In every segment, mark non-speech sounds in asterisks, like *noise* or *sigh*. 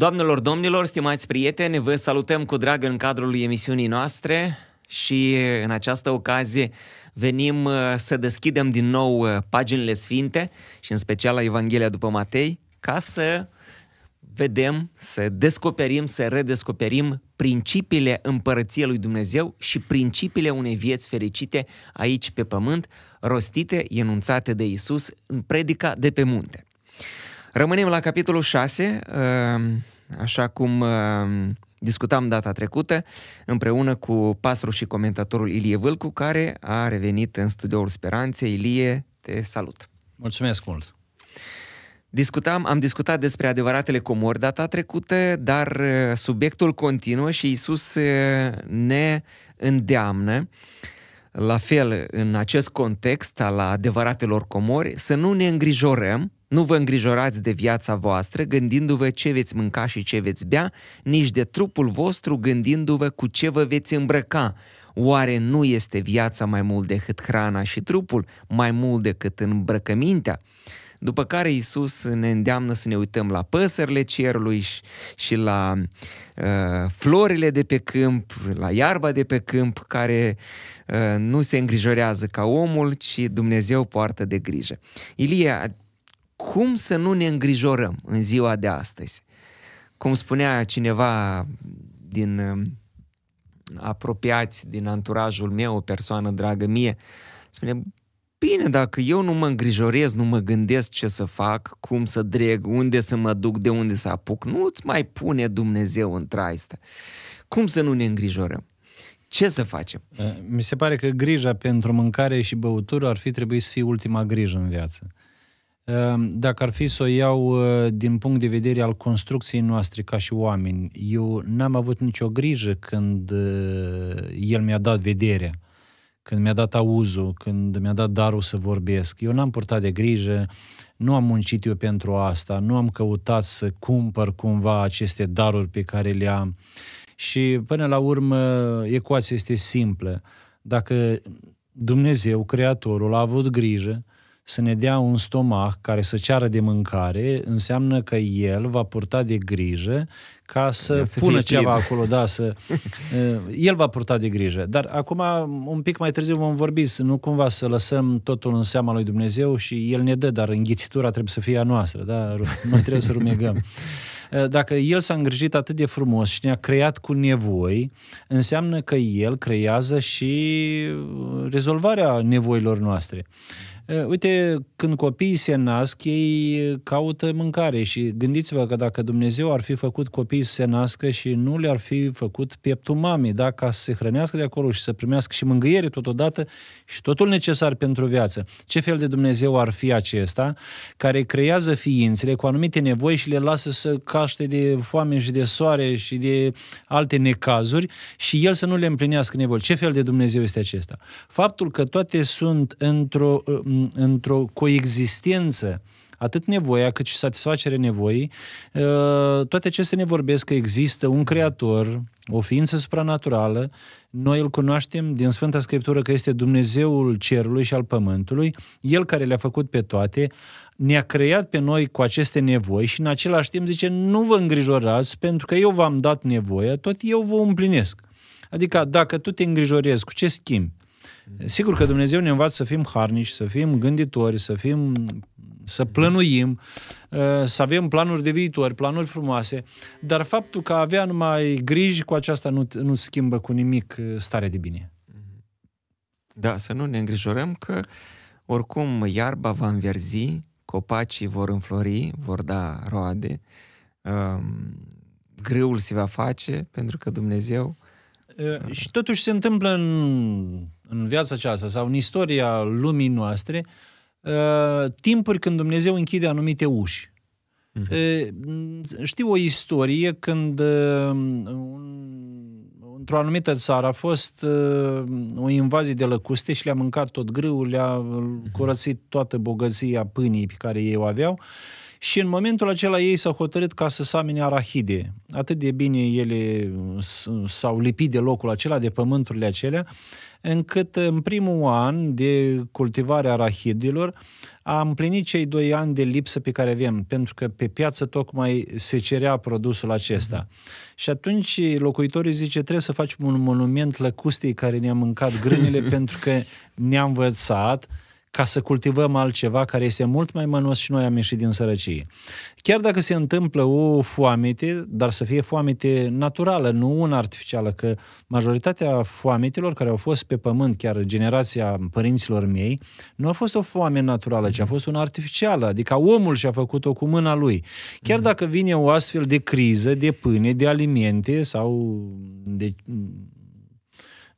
Doamnelor, domnilor, stimați prieteni, vă salutăm cu drag în cadrul emisiunii noastre și în această ocazie venim uh, să deschidem din nou uh, paginile sfinte și în special la Evanghelia după Matei ca să vedem, să descoperim, să redescoperim principiile împărăției lui Dumnezeu și principiile unei vieți fericite aici pe pământ, rostite, enunțate de Isus în predica de pe munte. Rămânem la capitolul 6, ehm, așa cum ehm, discutam data trecută, împreună cu pastorul și comentatorul Ilie Vâlcu, care a revenit în studioul Speranței. Ilie, te salut! Mulțumesc mult! Discutam, am discutat despre adevăratele comori data trecută, dar eh, subiectul continuă și Isus eh, ne îndeamnă la fel în acest context al adevăratelor comori, să nu ne îngrijorăm nu vă îngrijorați de viața voastră, gândindu-vă ce veți mânca și ce veți bea, nici de trupul vostru, gândindu-vă cu ce vă veți îmbrăca. Oare nu este viața mai mult decât hrana și trupul, mai mult decât îmbrăcămintea? După care Isus ne îndeamnă să ne uităm la păsările cerului și la uh, florile de pe câmp, la iarba de pe câmp, care uh, nu se îngrijorează ca omul, ci Dumnezeu poartă de grijă. Ilie cum să nu ne îngrijorăm în ziua de astăzi? Cum spunea cineva din um, apropiați din anturajul meu, o persoană dragă mie, spune, bine, dacă eu nu mă îngrijorez, nu mă gândesc ce să fac, cum să dreg, unde să mă duc, de unde să apuc, nu-ți mai pune Dumnezeu în traistă. Cum să nu ne îngrijorăm? Ce să facem? Mi se pare că grija pentru mâncare și băutură ar fi trebuit să fie ultima grijă în viață. Ehm, dacă ar fi să o iau ă, din punct de vedere al construcției noastre ca și oameni, eu n-am avut nicio grijă când ă, el mi-a dat vederea, când mi-a dat auzul, când mi-a dat darul să vorbesc. Eu n-am purtat de grijă, nu am muncit eu pentru asta, nu am căutat să cumpăr cumva aceste daruri pe care le am. Și până la urmă, ecuația este simplă. Dacă Dumnezeu, Creatorul, a avut grijă să ne dea un stomac care să ceară de mâncare, înseamnă că el va purta de grijă ca să, să pună ceva plin. acolo, da, să... *laughs* Eh, el va purta de grijă. Dar acum, un pic mai târziu vom vorbi, să nu cumva să lăsăm totul în seama lui Dumnezeu și El ne dă, dar înghițitura trebuie să fie a noastră, da? Noi trebuie să rumegăm. *laughs* Eh, dacă El s-a îngrijit atât de frumos și ne-a creat cu nevoi, înseamnă că El creează și rezolvarea nevoilor noastre. Uite, când copiii se nasc, ei caută mâncare și gândiți-vă că dacă Dumnezeu ar fi făcut copiii să se nască și nu le-ar fi făcut pieptul mamei, da, ca să se hrănească de acolo și să primească și mângâiere totodată și totul necesar pentru viață. Ce fel de Dumnezeu ar fi acesta care creează ființele cu anumite nevoi și le lasă să caște de foame și de soare și de alte necazuri și el să nu le împlinească nevoi? Ce fel de Dumnezeu este acesta? Faptul că toate sunt într-o într-o coexistență atât nevoia cât și satisfacerea nevoii, uh, toate acestea ne vorbesc că există un creator, o ființă supranaturală, noi îl cunoaștem din Sfânta Scriptură că este Dumnezeul cerului și al pământului, El care le-a făcut pe toate, ne-a creat pe noi cu aceste nevoi și în același timp zice, nu vă îngrijorați pentru că eu v-am dat nevoia, tot eu vă împlinesc. Adică dacă tu te îngrijorezi, cu ce schimbi? Sigur că Dumnezeu ne învață să fim harnici, să fim gânditori, să fim să plănuim, uh, să avem planuri de viitor, planuri frumoase, dar faptul că avea numai griji cu aceasta nu, nu schimbă cu nimic uh, starea de bine. Mhm. Da, să nu ne îngrijorăm că oricum iarba va înverzi, copacii vor înflori, vor da roade, um, greul se va face pentru că Dumnezeu și totuși se întâmplă în, în viața aceasta sau în istoria lumii noastre timpuri când Dumnezeu închide anumite uși. Uh-huh. Știu o istorie când într-o anumită țară a fost o invazie de lăcuste și le-a mâncat tot grâul, le-a mhm. curățit toată bogăția pânii pe care ei o aveau și în momentul acela ei s-au hotărât ca să samine arahide. Atât de bine ele uh, uh, s-au lipit de locul acela, de pământurile acelea, încât în primul an de cultivare a arahidilor a împlinit cei doi ani de lipsă pe care avem, pentru că pe piață tocmai se cerea produsul acesta. Mm-hmm. Și atunci locuitorii zice, trebuie să facem un monument lăcustei care ne-a mâncat grânile *laughs* pentru că ne-a învățat ca să cultivăm altceva care este mult mai mănos și noi am ieșit din sărăcie. Chiar dacă se întâmplă o foamete, dar să fie foamete naturală, nu una artificială, că majoritatea foametelor care au fost pe pământ, chiar generația părinților mei, nu a fost o foame naturală, ci a fost una artificială, adică omul și-a făcut-o cu mâna lui. Chiar dacă vine o astfel de criză de pâine, de alimente sau de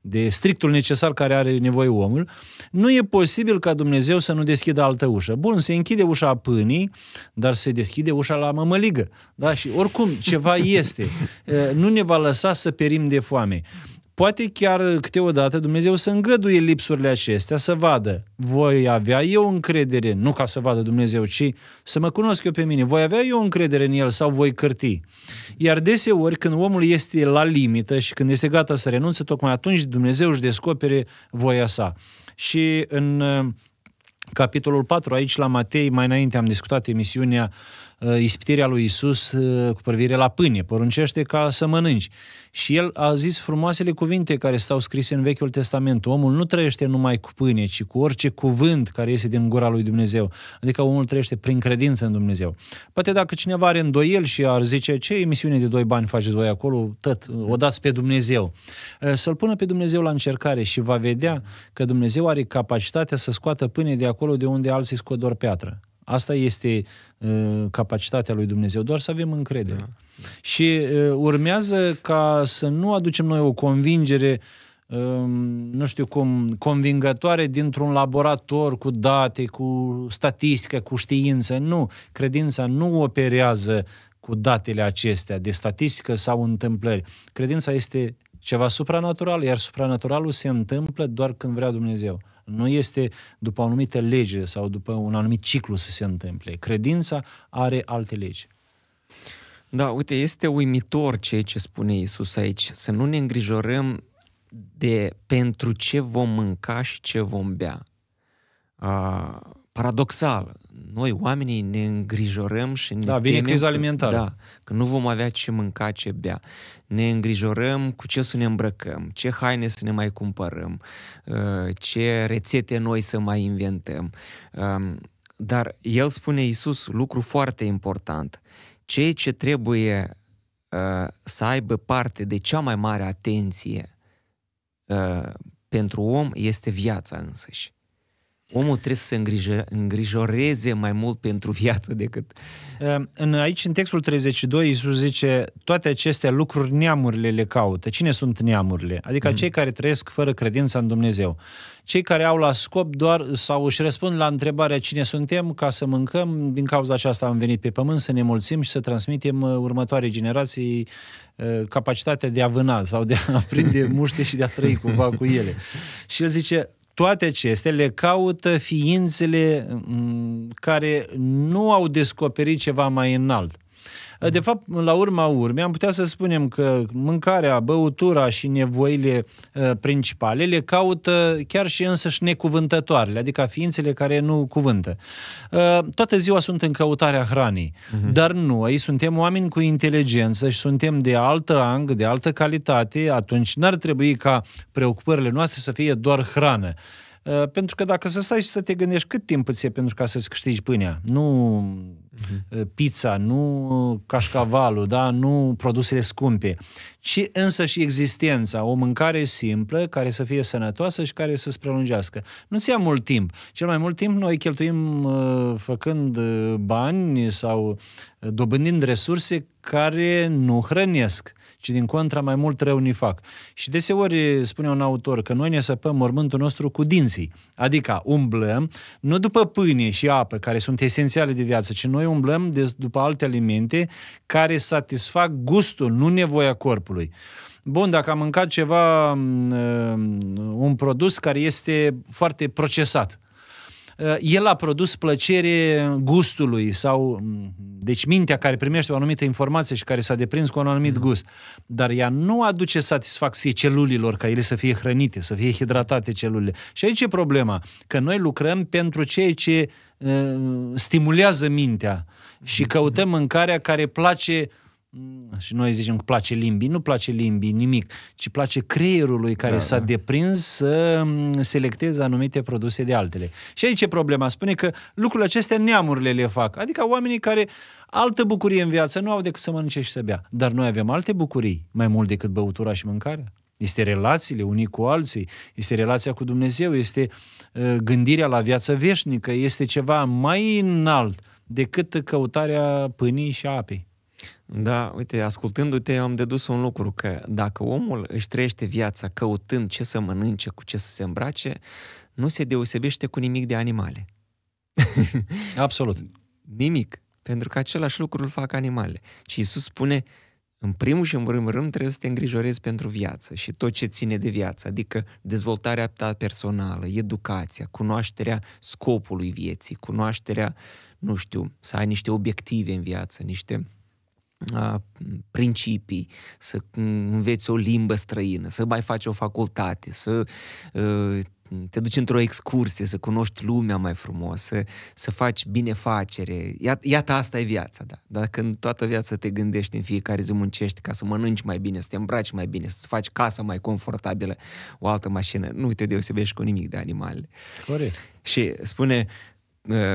de strictul necesar care are nevoie omul, nu e posibil ca Dumnezeu să nu deschidă altă ușă. Bun, se închide ușa pânii, dar se deschide ușa la mămăligă. Da? Și oricum, ceva *laughs* este. Nu ne va lăsa să perim de foame poate chiar câteodată Dumnezeu să îngăduie lipsurile acestea, să vadă. Voi avea eu încredere, nu ca să vadă Dumnezeu, ci să mă cunosc eu pe mine. Voi avea eu încredere în El sau voi cârti. Iar deseori, când omul este la limită și când este gata să renunțe, tocmai atunci Dumnezeu își descopere voia sa. Și în uh, capitolul 4, aici la Matei, mai înainte am discutat emisiunea uh, Uh, ispitirea lui Isus uh, cu privire la pâine, poruncește ca să mănânci. Și el a zis frumoasele cuvinte care stau scrise în Vechiul Testament. Omul nu trăiește numai cu pâine, ci cu orice cuvânt care iese din gura lui Dumnezeu. Adică omul trăiește prin credință în Dumnezeu. Poate dacă cineva are îndoiel și ar zice, ce emisiune de doi bani faceți voi acolo, tot, o dați pe Dumnezeu. Uh, să-l pună pe Dumnezeu la încercare și va vedea că Dumnezeu are capacitatea să scoată pâine de acolo de unde alții scot doar piatră. Asta este uh, capacitatea lui Dumnezeu, doar să avem încredere. Da. Și uh, urmează ca să nu aducem noi o convingere uh, nu știu cum, convingătoare dintr-un laborator cu date, cu statistică, cu știință. Nu, credința nu operează cu datele acestea de statistică sau întâmplări. Credința este ceva supranatural, iar supranaturalul se întâmplă doar când vrea Dumnezeu. Nu este după anumite lege sau după un anumit ciclu să se întâmple. Credința are alte legi. Da, uite, este uimitor ceea ce spune Isus aici, să nu ne îngrijorăm de pentru ce vom mânca și ce vom bea. Ah, paradoxal. Noi, oamenii, ne îngrijorăm și ne Da, vine temem criza alimentară. Că, da, că nu vom avea ce mânca, ce bea. Ne îngrijorăm cu ce să ne îmbrăcăm, ce haine să ne mai cumpărăm, uh, ce rețete noi să mai inventăm. Um, dar el spune, Iisus, lucru foarte important. Cei ce trebuie uh, să aibă parte de cea mai mare atenție uh, pentru om este viața însăși omul trebuie să se îngrijă, îngrijoreze mai mult pentru viață decât... În, aici, în textul 32, Iisus zice, toate aceste lucruri neamurile le caută. Cine sunt neamurile? Adică mm. cei care trăiesc fără credință în Dumnezeu. Cei care au la scop doar sau își răspund la întrebarea cine suntem ca să mâncăm, din cauza aceasta am venit pe pământ să ne mulțim și să transmitem uh, următoare generații uh, capacitatea de a vâna sau de a *laughs* prinde muște și de a trăi cumva cu ele. Și el zice, toate acestea le caută ființele mm, care nu au descoperit ceva mai înalt. De mhm. fapt, la urma urmei, am putea să spunem că mâncarea, băutura și nevoile uh, principale le caută chiar și însăși necuvântătoarele, adică ființele care nu cuvântă. Uh, toată ziua sunt în căutarea hranei, uh-huh. dar noi suntem oameni cu inteligență și suntem de alt rang, de altă calitate, atunci n-ar trebui ca preocupările noastre să fie doar hrană. Uh, pentru că dacă să stai și să te gândești cât timp îți e pentru ca să-ți câștigi pâinea, nu uh-huh. pizza, nu cașcavalul, da? nu produsele scumpe, ci însă și existența, o mâncare simplă, care să fie sănătoasă și care să-ți prelungească. Nu-ți ia mult timp. Cel mai mult timp noi cheltuim uh, făcând uh, bani sau dobândind resurse care nu hrănesc ci din contra mai mult rău ni fac. Și deseori spune un autor că noi ne săpăm mormântul nostru cu dinții, adică umblăm nu după pâine și apă, care sunt esențiale de viață, ci noi umblăm de, după alte alimente care satisfac gustul, nu nevoia corpului. Bun, dacă am mâncat ceva, mm, mm, un produs care este foarte procesat, Eh, el a produs plăcere gustului sau, mm, deci mintea care primește o anumită informație și care s-a deprins cu un anumit mm. gust, dar ea nu aduce satisfacție celulilor ca ele să fie hrănite, să fie hidratate celulele. Și aici e problema, că noi lucrăm pentru ceea ce uh, stimulează mintea și mhm. căutăm mâncarea care place uh, Mm. și noi zicem că place limbii, nu place limbii nimic, ci place creierului care da, s-a da. deprins să mm, selecteze anumite produse de altele. Și aici e problema, spune că lucrurile acestea neamurile le fac, adică oamenii care altă bucurie în viață nu au decât să mănânce și să bea, dar noi avem alte bucurii, mai mult decât băutura și mâncarea. Este relațiile unii cu alții, este relația cu Dumnezeu, este uh, gândirea la viața veșnică, este ceva mai înalt decât căutarea pânii și apei. Da, uite, ascultându-te am dedus un lucru, că dacă omul își trăiește viața căutând ce să mănânce, cu ce să se îmbrace, nu se deosebește cu nimic de animale. *laughs* Absolut. nimic. Pentru că același lucru îl fac animale. Și Isus spune, în primul și în primul rând, trebuie să te îngrijorezi pentru viață și tot ce ține de viață, adică dezvoltarea ta personală, educația, cunoașterea scopului vieții, cunoașterea, nu știu, să ai niște obiective în viață, niște principii, să înveți o limbă străină, să mai faci o facultate, să te duci într-o excursie, să cunoști lumea mai frumos, să, să faci binefacere. Iată, iată, asta e viața, da. Dar când toată viața te gândești în fiecare zi muncești ca să mănânci mai bine, să te îmbraci mai bine, să faci casa mai confortabilă, o altă mașină, nu te deosebești cu nimic de animale. Corect. Și spune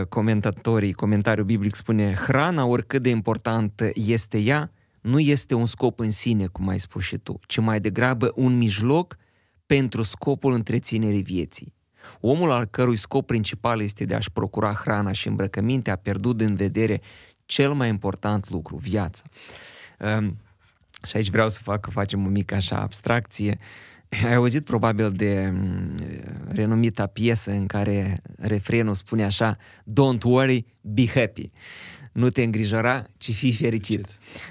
comentatorii, comentariul biblic spune hrana, oricât de importantă este ea, nu este un scop în sine, cum ai spus și tu, ci mai degrabă un mijloc pentru scopul întreținerii vieții. Omul al cărui scop principal este de a-și procura hrana și îmbrăcăminte a pierdut în vedere cel mai important lucru, viața. Um, și aici vreau să fac, facem o mică așa abstracție. Uh, *laughs* Ai auzit probabil de mm, renumita piesă în care refrenul spune așa Don't worry, be happy. Nu te îngrijora, ci fii fericit.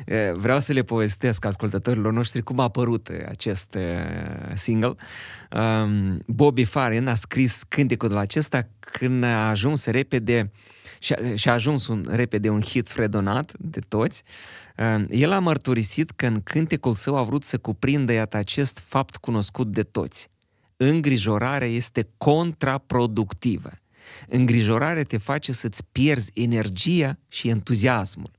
fericit. Vreau să le povestesc ascultătorilor noștri cum a apărut acest single. Bobby Farin a scris cântecul de la acesta când a ajuns repede uh, și a, și a ajuns un, repede un hit fredonat de toți, ehm, el a mărturisit că în cântecul său a vrut să cuprindă iată acest fapt cunoscut de toți. Îngrijorarea este contraproductivă. Îngrijorarea te face să-ți pierzi energia și entuziasmul.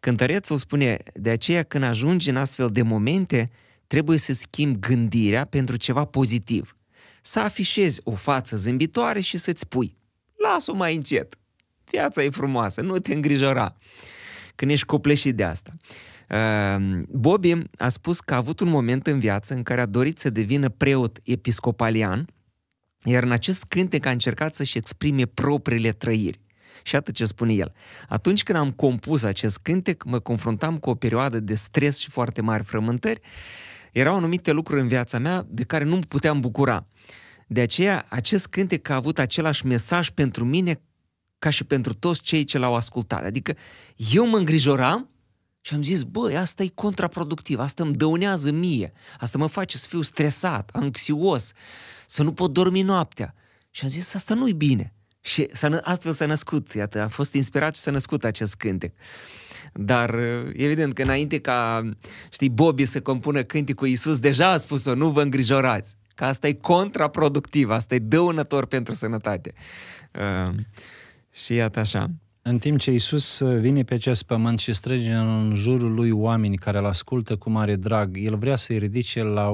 Cântărețul spune, de aceea când ajungi în astfel de momente, trebuie să schimbi gândirea pentru ceva pozitiv. Să afișezi o față zâmbitoare și să-ți spui, las-o mai încet, Viața e frumoasă, nu te îngrijora când ești copleșit de asta. Ehm, Bobby a spus că a avut un moment în viață în care a dorit să devină preot episcopalian, iar în acest cântec a încercat să-și exprime propriile trăiri. Și atât ce spune el. Atunci când am compus acest cântec, mă confruntam cu o perioadă de stres și foarte mari frământări. Erau anumite lucruri în viața mea de care nu puteam bucura. De aceea, acest cântec a avut același mesaj pentru mine ca și pentru toți cei ce l-au ascultat. Adică eu mă îngrijoram și am zis, băi, asta e contraproductiv, asta îmi dăunează mie, asta mă face să fiu stresat, anxios, să nu pot dormi noaptea. Și am zis, asta nu-i bine. Și s-a, astfel s-a născut, iată, a fost inspirat și s-a născut acest cântec. Dar uh, evident că înainte ca, știi, Bobby să compună cântecul Iisus, deja a spus-o, nu vă îngrijorați, că asta e contraproductiv, asta e dăunător pentru sănătate. Uh, și iată așa. În timp ce Isus uh, vine pe acest pământ și strânge în jurul lui oameni care îl ascultă cu mare drag, el vrea să-i ridice la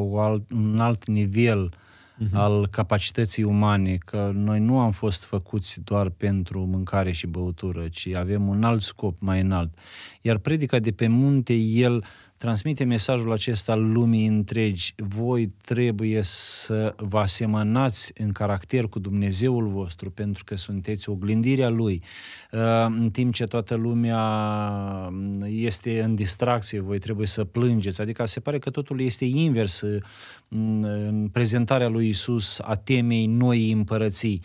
un alt nivel uh-huh. al capacității umane, că noi nu am fost făcuți doar pentru mâncare și băutură, ci avem un alt scop mai înalt. Iar predica de pe munte, el transmite mesajul acesta lumii întregi. Voi trebuie să vă asemănați în caracter cu Dumnezeul vostru, pentru că sunteți oglindirea Lui. Uh, în timp ce toată lumea este în distracție, voi trebuie să plângeți. Adică se pare că totul este invers în prezentarea lui Isus a temei noii împărății.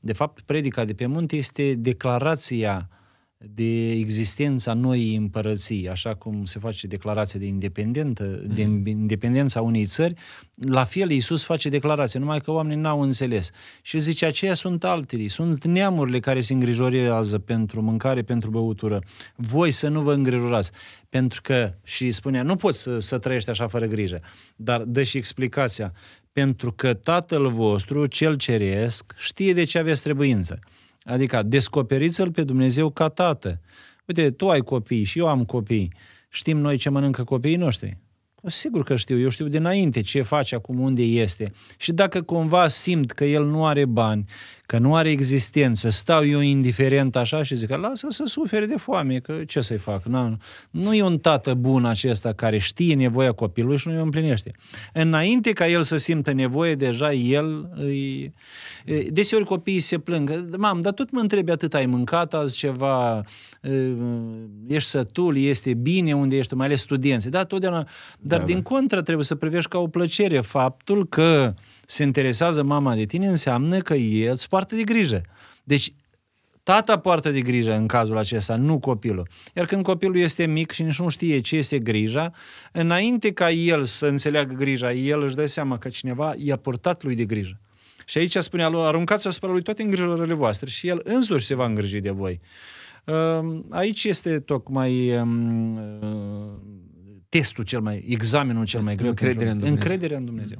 De fapt, predica de pe munte este declarația uh, de existența noii împărății, așa cum se face declarația de, independentă, mm. de mhm. independența unei țări, la fel Iisus face declarație, numai că oamenii n-au înțeles. Și zice, aceia sunt altele, sunt neamurile care se îngrijorează pentru mâncare, pentru băutură. Voi să nu vă îngrijorați. Pentru că, și spunea, nu poți să, să trăiești așa fără grijă, dar dă și explicația. Pentru că Tatăl vostru, Cel Ceresc, știe de ce aveți trebuință. Adică descoperiți-l pe Dumnezeu ca tată. Uite, tu ai copii și eu am copii. Știm noi ce mănâncă copiii noștri? Sigur că știu, eu știu dinainte ce face acum, unde este. Și dacă cumva simt că el nu are bani, că nu are existență, stau eu indiferent așa și zic că lasă să sufere de foame, că ce să-i fac? Na, nu e un tată bun acesta care știe nevoia copilului și nu îi împlinește. Înainte ca el să simtă nevoie, deja el îi... Deseori copiii se plâng. Mam, dar tot mă întrebi atât, ai mâncat azi ceva, ești sătul, este bine unde ești, mai ales studenții, da, totdeauna. Dar da, din da. contră trebuie să privești ca o plăcere faptul că uh, se interesează mama de tine, înseamnă că el îți poartă de grijă. Deci, tata poartă de grijă în cazul acesta, nu copilul. Iar când copilul este mic și nici nu știe ce este grija, înainte ca el să înțeleagă grija, el își dă seama că cineva i-a purtat lui de grijă. Și aici spunea lui, aruncați asupra lui toate îngrijorările voastre și el însuși se va îngriji de voi. Ehm, aici este tocmai ehm, ehm, testul cel mai, examenul cel mai greu. Încrederea în Dumnezeu. Încrederea în Dumnezeu.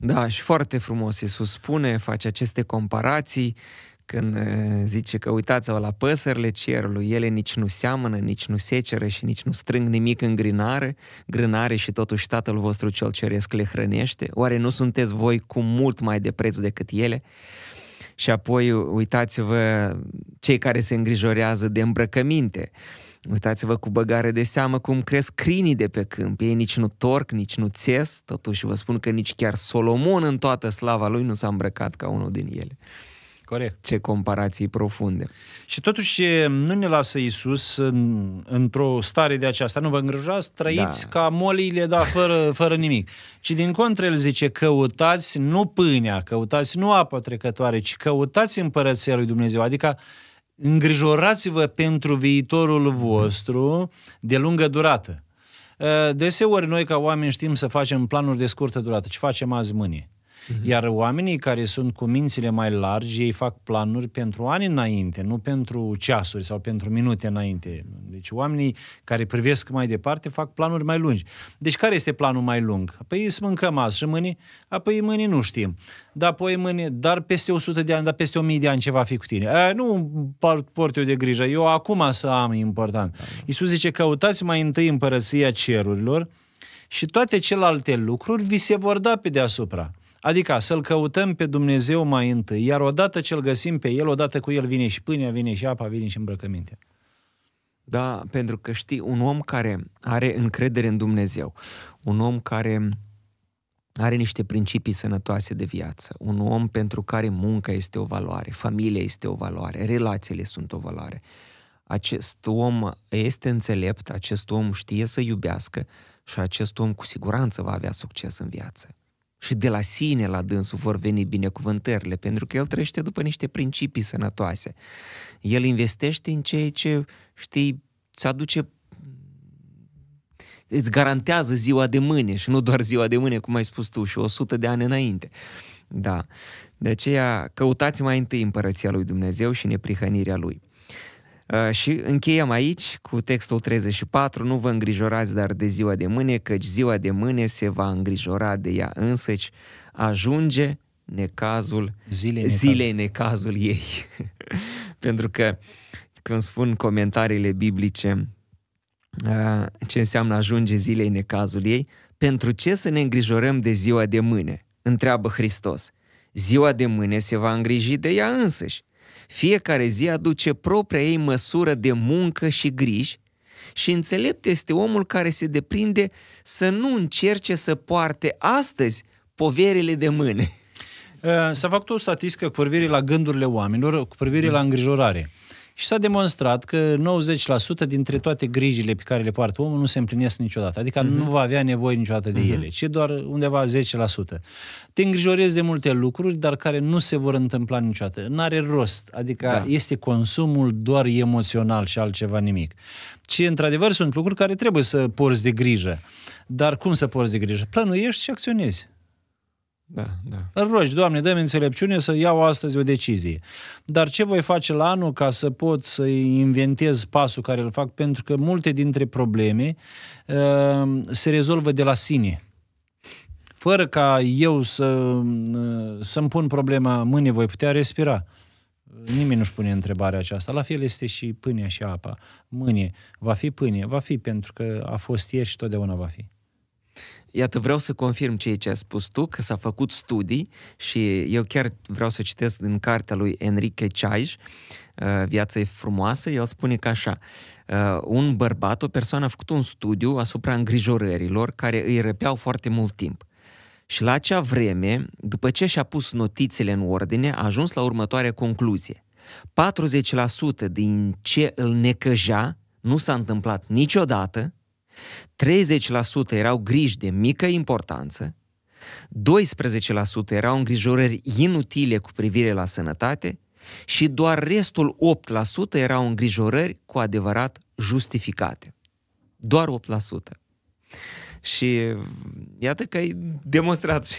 Da, și foarte frumos Iisus spune, face aceste comparații când zice că uitați-vă la păsările cerului, ele nici nu seamănă, nici nu seceră și nici nu strâng nimic în grinare, grânare și totuși Tatăl vostru cel ceresc le hrănește. Oare nu sunteți voi cu mult mai de preț decât ele? Și apoi uitați-vă cei care se îngrijorează de îmbrăcăminte. Uh, Uitați-vă cu băgare de seamă cum cresc crinii de pe câmp. Ei nici nu torc, nici nu țes, totuși vă spun că nici chiar Solomon în toată slava lui nu s-a îmbrăcat ca unul din ele. Corect. Ce comparații profunde. Și totuși nu ne lasă Isus în, într-o stare de aceasta. Nu vă îngrijați, trăiți da. ca moliile, dar fără, fără nimic. Ci din contră el zice, căutați nu pâinea, căutați nu apă trecătoare, ci căutați împărăția lui Dumnezeu. Adică îngrijorați-vă pentru viitorul mhm. vostru de lungă durată. Ă, deseori noi ca oameni știm să facem planuri de scurtă durată. Ce facem azi mâine? Uh-huh. Iar oamenii care sunt cu mințile mai largi, ei fac planuri pentru ani înainte, nu pentru ceasuri sau pentru minute înainte. Deci oamenii care privesc mai departe fac planuri mai lungi. Deci care este planul mai lung? Păi să mâncăm azi și mâine, apoi mâine nu știm. Dar apoi mâine, dar peste 100 de ani, dar peste 1000 de ani ce va fi cu tine. A, nu port eu de grijă, eu acum să am important. Da, da. Iisus zice, căutați mai întâi împărăția cerurilor și toate celelalte lucruri vi se vor da pe deasupra. Adică să-L căutăm pe Dumnezeu mai întâi, iar odată ce-L găsim pe El, odată cu El vine și pâinea, vine și apa, vine și îmbrăcămintea. Da, pentru că știi, un om care are încredere în Dumnezeu, un om care are niște principii sănătoase de viață, un om pentru care munca este o valoare, familia este o valoare, relațiile sunt o valoare. Acest om este înțelept, acest om știe să iubească și acest om cu siguranță va avea succes în viață și de la sine la dânsul vor veni binecuvântările, pentru că el trăiește după niște principii sănătoase. El investește în ceea ce, știi, îți aduce îți garantează ziua de mâine și nu doar ziua de mâine, cum ai spus tu, și 100 de ani înainte. Da. De aceea căutați mai întâi împărăția lui Dumnezeu și neprihănirea lui. Uh, și încheiem aici cu textul 34, nu vă îngrijorați dar de ziua de mâine, căci ziua de mâine se va îngrijora de ea însăci, ajunge necazul, zilei necazul, zile necazul ei. *laughs* Pentru că când spun comentariile biblice uh, ce înseamnă ajunge zilei necazul ei, pentru ce să ne îngrijorăm de ziua de mâine? Întreabă Hristos. Ziua de mâine se va îngriji de ea însăși. Fiecare zi aduce propria ei măsură de muncă și griji și înțelept este omul care se deprinde să nu încerce să poarte astăzi poverile de mâine. *laughs* Eh, s-a făcut o statistică cu privire la gândurile oamenilor, cu privire la mm. îngrijorare. Și s-a demonstrat că 90% dintre toate grijile pe care le poartă omul nu se împlinesc niciodată. Adică uh-huh. nu va avea nevoie niciodată de uh-huh. ele, ci doar undeva 10%. Te îngrijorezi de multe lucruri, dar care nu se vor întâmpla niciodată. N-are rost. Adică da. este consumul doar emoțional și altceva nimic. Ci, într-adevăr, sunt lucruri care trebuie să porți de grijă. Dar cum să porți de grijă? Plănuiești și acționezi. Da, da. Îl rogi, Doamne, dă-mi înțelepciune să iau astăzi o decizie. Dar ce voi face la anul ca să pot să inventez pasul care îl fac? Pentru că multe dintre probleme uh, se rezolvă de la sine. Fără ca eu să, uh, să-mi pun problema mâine, voi putea respira. Nimeni nu-și pune întrebarea aceasta. La fel este și pâinea și apa. Mâine va fi pâine, va fi pentru că a fost ieri și totdeauna va fi. Iată, vreau să confirm ceea ce ai spus tu, că s-a făcut studii și eu chiar vreau să citesc din cartea lui Enrique Ceaiș, uh, Viața e frumoasă, el spune că așa, uh, un bărbat, o persoană a făcut un studiu asupra îngrijorărilor care îi răpeau foarte mult timp. Și la acea vreme, după ce și-a pus notițele în ordine, a ajuns la următoarea concluzie. 40% din ce îl necăja nu s-a întâmplat niciodată, 30% erau griji de mică importanță, 12% erau îngrijorări inutile cu privire la sănătate și doar restul 8% erau îngrijorări cu adevărat justificate. Doar 8%. Și mm, iată că ai demonstrat și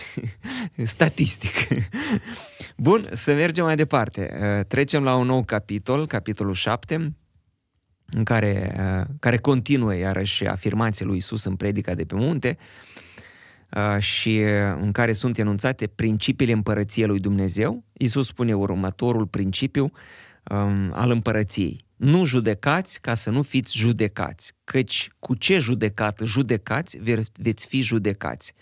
*laughs* statistic. Bun, să mergem mai departe. Trecem la un nou capitol, capitolul 7, în care, uh, care continuă iarăși afirmații lui Isus în predica de pe munte uh, și uh, în care sunt enunțate principiile împărăției lui Dumnezeu. Isus spune următorul principiu um, al împărăției. Nu judecați ca să nu fiți judecați, căci cu ce judecat judecați, veți fi judecați.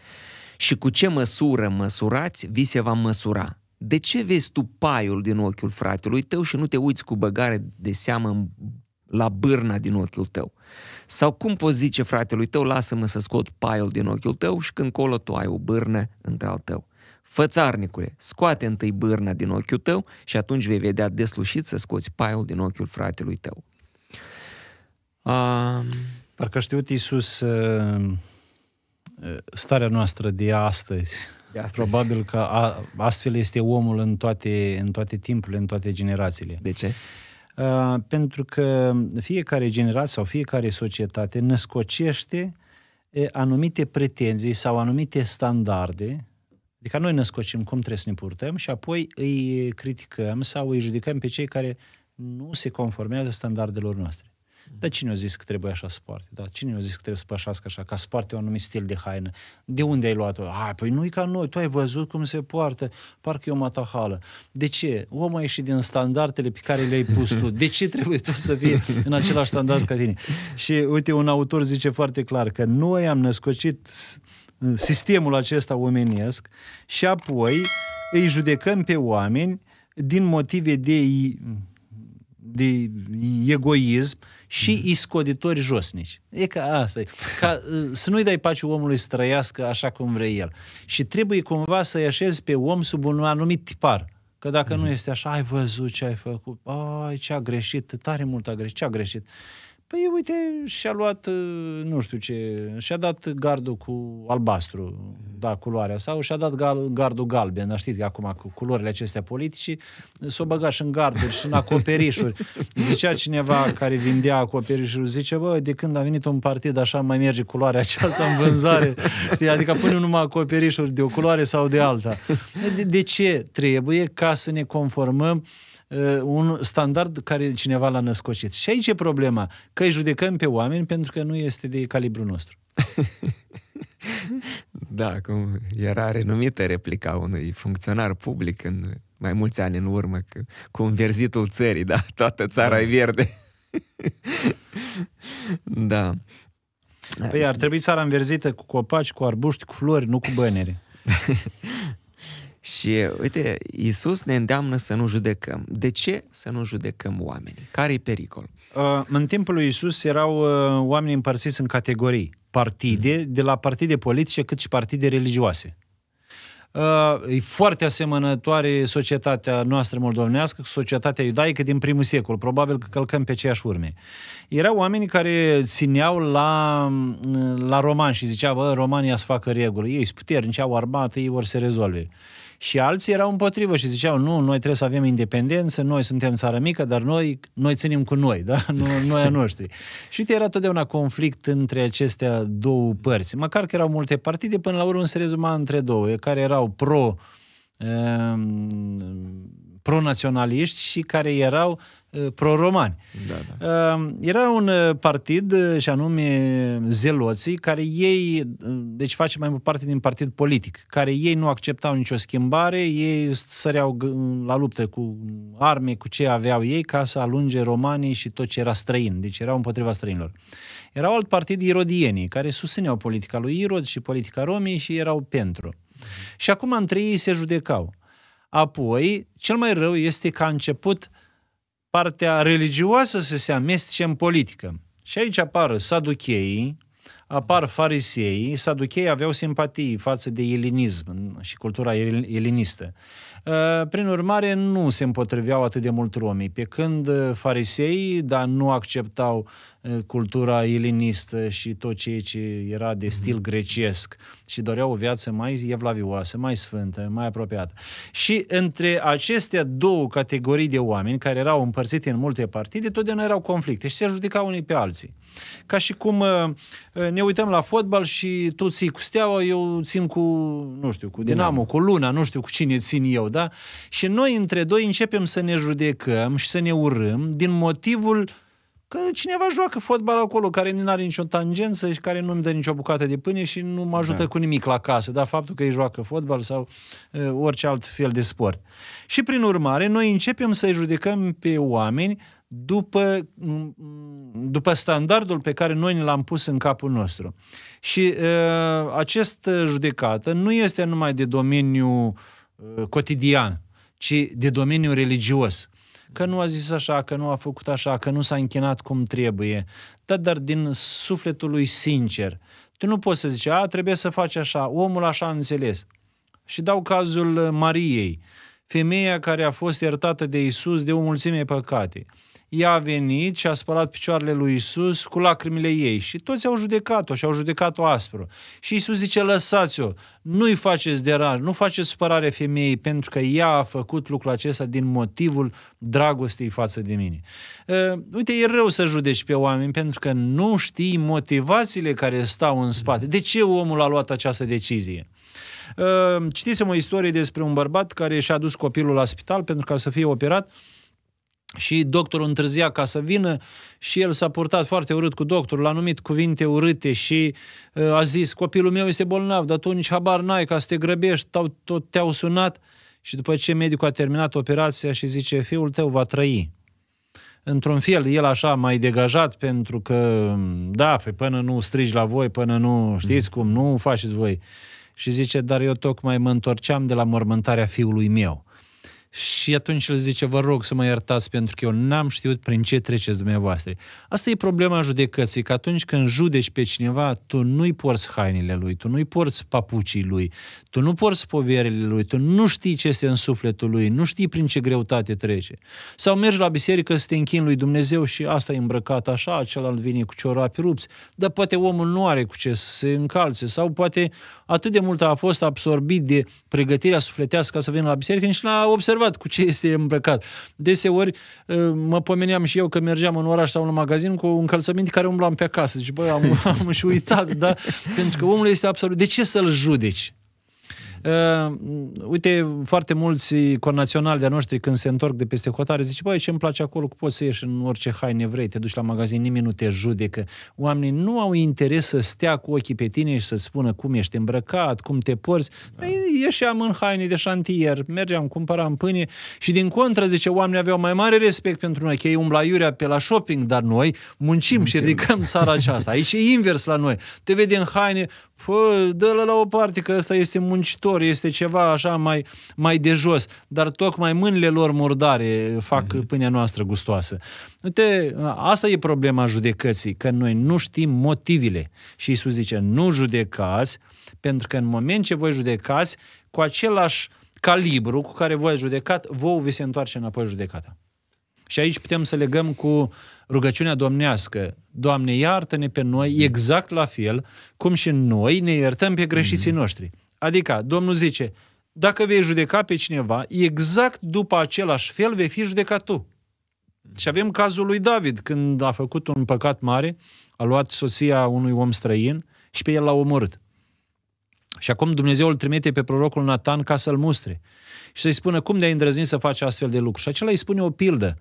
Și cu ce măsură măsurați, vi se va măsura. De ce vezi tu paiul din ochiul fratelui tău și nu te uiți cu băgare de seamă în la bârna din ochiul tău. Sau cum poți zice fratelui tău, lasă-mă să scot paiul din ochiul tău și când colo tu ai o bârnă între al tău. Fățarnicule, scoate întâi bârna din ochiul tău și atunci vei vedea deslușit să scoți paiul din ochiul fratelui tău. A... Parcă a știut Iisus uh, uh, starea noastră de astăzi. De astăzi. Probabil că a, astfel este omul în toate, în toate timpurile, în toate generațiile. De ce? Uh, pentru că fiecare generație sau fiecare societate născocește anumite pretenții sau anumite standarde, adică noi născocim cum trebuie să ne purtăm și apoi îi criticăm sau îi judecăm pe cei care nu se conformează standardelor noastre. Dar cine a zis că trebuie așa poarte? Da, cine a zis că trebuie să pășească așa, ca poarte un anumit stil de haină? De unde ai luat-o? A, păi nu-i ca noi, tu ai văzut cum se poartă, parcă e o matahală. De ce? Omul a ieșit din standardele pe care le-ai pus tu. De ce trebuie tu să fii în același standard ca tine? Și uite, un autor zice foarte clar că noi am născocit sistemul acesta omenesc și apoi îi judecăm pe oameni din motive de de egoism și mhm. iscoditori josnici. E ca asta. Ca, *laughs* uh, să nu-i dai pace omului să trăiască așa cum vrei el. Și trebuie cumva să-i așezi pe om sub un anumit tipar. Că dacă mm. nu mhm. este așa, ai văzut ce ai făcut, ai ce a greșit, tare mult a greșit, ce a greșit. Păi uite, și-a luat, uh, nu știu ce, și-a dat gardul cu albastru, da, culoarea, sau și-a dat gal, gardul galben, știți, acum cu culorile acestea politici, s-o băga și în garduri și în acoperișuri. *laughs* Zicea cineva care vindea acoperișuri, zice, bă, de când a venit un partid așa mai merge culoarea aceasta în vânzare, adică pune numai acoperișuri de o culoare sau de alta. De, de ce trebuie ca să ne conformăm uh, uh, un standard care cineva l-a născocit. Și aici e problema, că îi judecăm pe oameni pentru că nu este de calibru nostru. *laughs* da, cum era renumită replica unui funcționar public în mai mulți ani în urmă, că, cu înverzitul țării, da, *laughs* toată țara da. e verde. *laughs* da. Păi ar trebui țara înverzită cu copaci, cu arbuști, cu flori, nu cu bănere. Și uite, Iisus ne îndeamnă să nu judecăm. De ce să nu judecăm oamenii? Care-i pericol? Uh, în timpul lui Iisus erau uh, oameni oamenii împărțiți în categorii. Partide, mm. de la partide politice cât și partide religioase. Uh, e foarte asemănătoare societatea noastră moldovenească cu societatea iudaică din primul secol. Probabil că călcăm pe aceeași urme. Erau oamenii care țineau la, la romani și ziceau, bă, romanii să facă reguli. Ei sunt puternici, au armată, ei vor să rezolve. Uh, și alții erau împotrivă și ziceau, nu, noi trebuie să avem independență, noi suntem țară mică, dar noi, noi ținem cu noi, da? Nu, noi a noștri. *laughs* și uite, era totdeauna conflict între acestea două părți. Măcar că erau multe partide, până la urmă se rezuma între două, care erau pro uh, pro-naționaliști și care erau uh, Uh, proromani. Da, da. Um, era un uh, partid, uh, și anume Zeloții, care ei, deci face mai mult parte din partid politic, care ei nu acceptau nicio schimbare, ei săreau la luptă cu arme, cu ce aveau ei, ca să alunge romanii și tot ce era străin. Deci erau împotriva străinilor. Erau alt partid irodienii, care susțineau politica lui Irod și politica romii și erau pentru. Și acum între ei se judecau. Apoi, cel mai rău este că a început uh, partea religioasă să se amestece în politică. Și aici apar saducheii, apar fariseii, saducheii aveau simpatii față de elinism și cultura elinistă. Uh, prin urmare, nu se împotriveau atât de mult romii, pe când uh, fariseii, dar nu acceptau cultura elinistă și tot ceea ce era de mhm. stil grecesc și doreau o viață mai evlavioasă, mai sfântă, mai apropiată. Și între aceste două categorii de oameni care erau împărțite în multe partide, totdeauna erau conflicte și se judecau unii pe alții. Ca și cum ne uităm la fotbal și tu ții cu steaua, eu țin cu, nu știu, cu Dinamo, Dinamo. cu Luna, nu știu cu cine țin eu, da? Și noi între doi începem să ne judecăm și să ne urâm din motivul Că cineva joacă fotbal acolo, care nu are nicio tangență și care nu-mi dă nicio bucată de pâine și nu mă ajută da. cu nimic la casă, dar faptul că ei joacă fotbal sau e, orice alt fel de sport. Și prin urmare, noi începem să-i judecăm pe oameni după, după standardul pe care noi ne l-am pus în capul nostru. Și e, acest judecată nu este numai de domeniu e, cotidian, ci de domeniu religios că nu a zis așa, că nu a făcut așa, că nu s-a închinat cum trebuie. Da, dar din sufletul lui sincer. Tu nu poți să zici, a, trebuie să faci așa, omul așa a înțeles. Și dau cazul Mariei, femeia care a fost iertată de Isus de o mulțime păcate ea a venit și a spălat picioarele lui Isus cu lacrimile ei și toți au judecat-o și au judecat-o aspru. Și Isus zice, lăsați-o, nu-i faceți deranj, nu faceți supărare femeii pentru că ea a făcut lucrul acesta din motivul dragostei față de mine. uite, e rău să judeci pe oameni pentru că nu știi motivațiile care stau în spate. De ce omul a luat această decizie? citisem o istorie despre un bărbat care și-a dus copilul la spital pentru ca să fie operat uh, și doctorul întârzia ca să vină și el s-a purtat foarte urât cu doctorul, l-a numit cuvinte urâte și uh, a zis, copilul meu este bolnav, dar tu nici habar n-ai ca să te grăbești, te-au, tot te-au sunat și după ce medicul a terminat operația și zice, fiul tău va trăi. Într-un fel, el așa mai degajat pentru că, da, pe până nu strigi la voi, până nu știți mm. cum, nu faceți voi. Și zice, dar eu tocmai mă întorceam de la mormântarea fiului meu și atunci el zice, vă rog să mă iertați pentru că eu n-am știut prin ce treceți dumneavoastră. Asta e problema judecății, că atunci când judeci pe cineva, tu nu-i porți hainele lui, tu nu-i porți papucii lui, tu nu porți poverile lui, tu nu știi ce este în sufletul lui, nu știi prin ce greutate trece. Sau mergi la biserică să te închin lui Dumnezeu și asta e îmbrăcat așa, celălalt vine cu ciorapi rupți, dar poate omul nu are cu ce să se încalțe sau poate atât de mult a fost absorbit de pregătirea sufletească ca să vină la biserică, nici l-a observat observat cu ce este îmbrăcat. Deseori ă, mă pomeneam și eu că mergeam în oraș sau în magazin cu un încălțăminte care umblam pe acasă. Deci, bă, am, *laughs* am și uitat, da? Pentru că omul este absolut... De ce să-l judeci? Uh, uite, foarte mulți conaționali de-a noștri când se întorc de peste hotare zice, băi, ce îmi place acolo, poți să ieși în orice haine vrei, te duci la magazin, nimeni nu te judecă. Oamenii nu au interes să stea cu ochii pe tine și să-ți spună cum ești îmbrăcat, cum te porți. Da. Păi, ieșeam în haine de șantier, mergeam, cumpăram pâine și din contră, zice, oamenii aveau mai mare respect pentru noi, că ei umbla iurea pe la shopping, dar noi muncim, muncim. și ridicăm țara aceasta. Aici e invers la noi. Te vede în haine, dă-l la o parte că ăsta este muncitor, este ceva așa mai, mai de jos, dar tocmai mâinile lor murdare fac mm-hmm. pâinea noastră gustoasă. Uite, asta e problema judecății, că noi nu știm motivele. Și Isus zice, nu judecați, pentru că în moment ce voi judecați, cu același calibru cu care voi ați judecat, vouă vi se întoarce înapoi judecata. Și aici putem să legăm cu rugăciunea domnească, Doamne, iartă-ne pe noi mm. exact la fel cum și noi ne iertăm pe greșiții mm. noștri. Adică, Domnul zice, dacă vei judeca pe cineva, exact după același fel vei fi judecat tu. Mm. Și avem cazul lui David, când a făcut un păcat mare, a luat soția unui om străin și pe el l-a omorât. Și acum Dumnezeu îl trimite pe prorocul Natan ca să-l mustre și să-i spună cum de-ai îndrăznit să faci astfel de lucruri. Și acela îi spune o pildă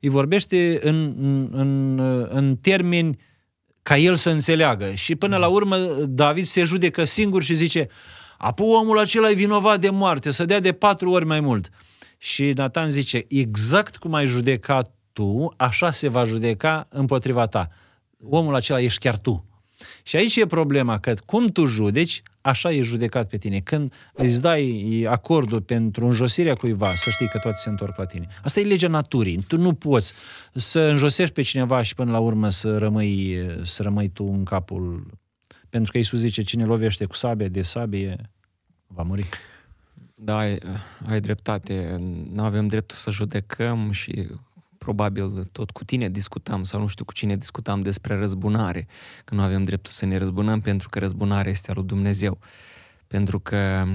îi vorbește în, în, în termeni ca el să înțeleagă. Și până la urmă David se judecă singur și zice apu omul acela e vinovat de moarte, să dea de patru ori mai mult. Și Nathan zice, exact cum ai judecat tu, așa se va judeca împotriva ta. Omul acela ești chiar tu. Și aici e problema, că cum tu judeci, așa e judecat pe tine. Când îți dai acordul pentru înjosirea cuiva, să știi că toate se întorc la tine. Asta e legea naturii. Tu nu poți să înjosești pe cineva și până la urmă să rămâi, să rămâi tu în capul... Pentru că Iisus zice, cine lovește cu sabie de sabie, va muri. Da, ai, ai dreptate. Nu avem dreptul să judecăm și probabil tot cu tine discutam sau nu știu cu cine discutam despre răzbunare, că nu avem dreptul să ne răzbunăm pentru că răzbunarea este a lui Dumnezeu. Pentru că,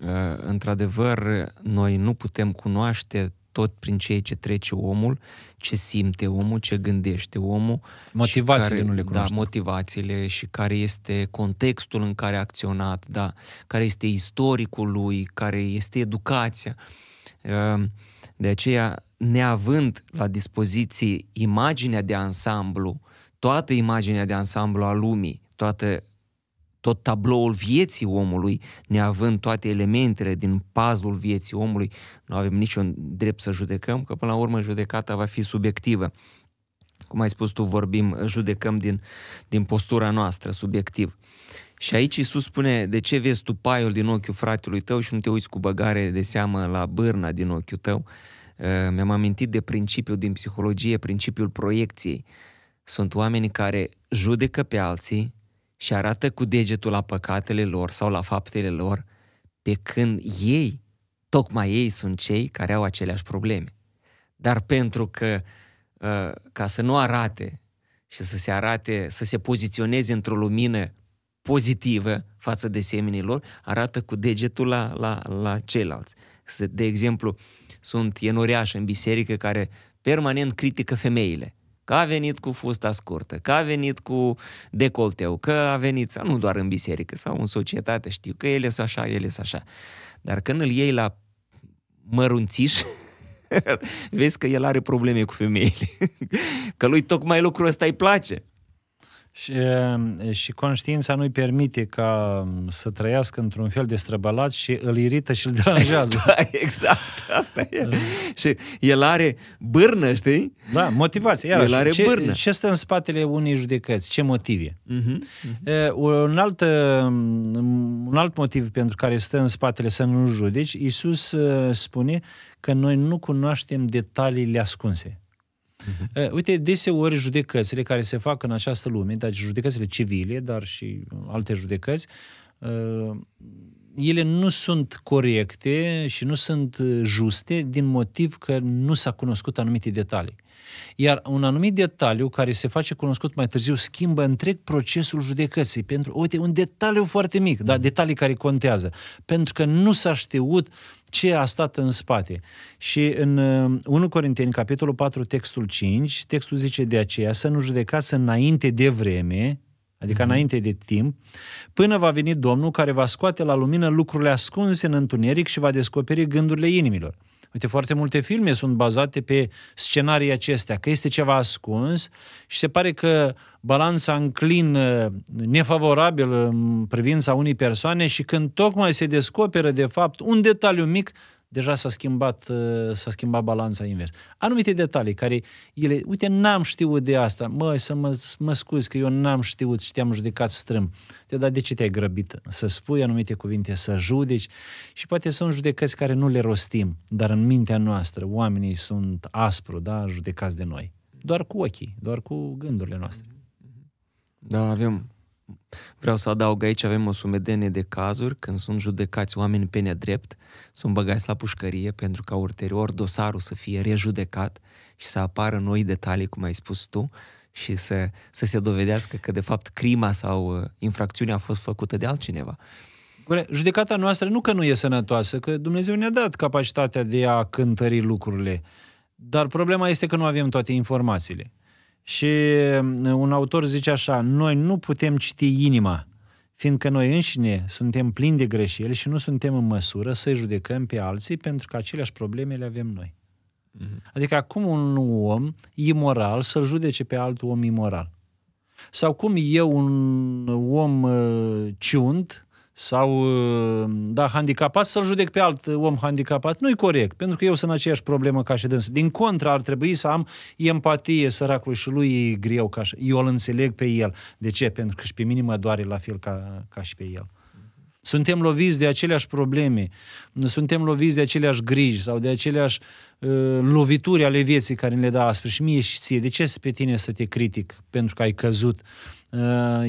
uh, într-adevăr, noi nu putem cunoaște tot prin ceea ce trece omul, ce simte omul, ce gândește omul. Motivațiile care, nu le cunoaște. Da, motivațiile și care este contextul în care a acționat, da, care este istoricul lui, care este educația. Uh, de aceea neavând la dispoziție imaginea de ansamblu, toată imaginea de ansamblu a lumii, toată, tot tabloul vieții omului, neavând toate elementele din puzzle-ul vieții omului, nu avem niciun drept să judecăm, că până la urmă judecata va fi subiectivă. Cum ai spus tu, vorbim, judecăm din, din postura noastră, subiectiv. Și aici Isus spune, de ce vezi tu paiul din ochiul fratelui tău și nu te uiți cu băgare de seamă la bârna din ochiul tău? Uh, Eh, mi-am amintit de principiul din psihologie, principiul proiecției. Sunt oamenii care judecă pe alții și arată cu degetul la păcatele lor sau la faptele lor, pe când ei, tocmai ei sunt cei care au aceleași probleme. Dar pentru că, eh, ca să nu arate și să se arate, să se poziționeze într-o lumină pozitivă față de seminii lor, arată cu degetul la, la, la ceilalți. De exemplu, uh, sunt enoriași în biserică care permanent critică femeile. Că a venit cu fusta scurtă, că a venit cu decolteu, că a venit, sau nu doar în biserică, sau în societate, știu că ele sunt așa, ele sunt așa. Dar când îl iei la mărunțiș, *laughs* vezi că el are probleme cu femeile. *laughs* Că lui tocmai lucrul ăsta îi place. Și, și conștiința nu-i permite ca să trăiască într-un fel de străbălat și îl irită și îl *laughs* deranjează. da, exact, asta e. Da. și el are bârnă, știi? Da, motivație. Iarăși, el are ce, bârnă. Ce stă în spatele unei judecăți? Ce motive? Uh-huh, uh-huh. Un, alt, un alt motiv pentru care stă în spatele să nu judeci, Iisus spune că noi nu cunoaștem detaliile ascunse. Uh-huh. Uite, deseori judecățile care se fac în această lume, dar judecățile civile, dar și alte judecăți, uh, ele nu sunt corecte și nu sunt uh, juste din motiv că nu s-a cunoscut anumite detalii. Iar un anumit detaliu care se face cunoscut mai târziu schimbă întreg procesul judecății. Pentru, uite, un detaliu foarte mic, dar mm. detalii care contează. Pentru că nu s-a știut ce a stat în spate. Și în 1 uh, Corinteni, capitolul 4, textul 5, textul zice de aceea să nu judecați înainte de vreme, adică mm-hmm. înainte de timp, până va veni Domnul care va scoate la lumină lucrurile ascunse în întuneric și va descoperi gândurile inimilor. Uite, foarte multe filme sunt bazate pe scenarii acestea, că este ceva ascuns și se pare că balanța înclină uh, nefavorabil în privința unei persoane și când tocmai se descoperă, de fapt, un detaliu mic, deja s-a schimbat, uh, s-a schimbat balanța invers. Anumite detalii care ele, uite, n-am știut de asta, măi, să mă, mă scuzi că eu n-am știut și te-am judecat strâm. Te, dar de ce te-ai grăbit să spui anumite cuvinte, să judeci? Și poate sunt judecăți care nu le rostim, dar în mintea noastră oamenii sunt aspru, da, judecați de noi. Doar cu ochii, doar cu gândurile noastre. Da, avem Vreau să adaug aici, avem o sumedenie de cazuri când sunt judecați oameni pe nedrept, sunt băgați la pușcărie pentru ca ulterior dosarul să fie rejudecat și să apară noi detalii, cum ai spus tu, și să, să se dovedească că, de fapt, crima sau uh, infracțiunea a fost făcută de altcineva. Judecata noastră nu că nu e sănătoasă, că Dumnezeu ne-a dat capacitatea de a cântări lucrurile, dar problema este că nu avem toate informațiile. Și mm, un autor zice așa, noi nu putem citi inima, fiindcă noi înșine suntem plini de greșeli și nu suntem în măsură să-i judecăm pe alții pentru că aceleași probleme le avem noi. Mm-hmm. Adică acum un om imoral să-l judece pe alt om imoral. Sau cum eu, un om uh, ciunt, sau, uh, da, handicapat, să-l judec pe alt om handicapat. Nu-i corect, pentru că eu sunt în aceeași problemă ca și dânsul. Din contră ar trebui să am empatie, săracul, și lui e greu, ca și, eu îl înțeleg pe el. De ce? Pentru că și pe mine mă doare la fel ca, ca și pe el. Suntem loviți de aceleași probleme, suntem loviți de aceleași griji sau de aceleași uh, lovituri ale vieții care le dă aspre și mie și ție. De ce pe tine să te critic pentru că ai căzut? Uh,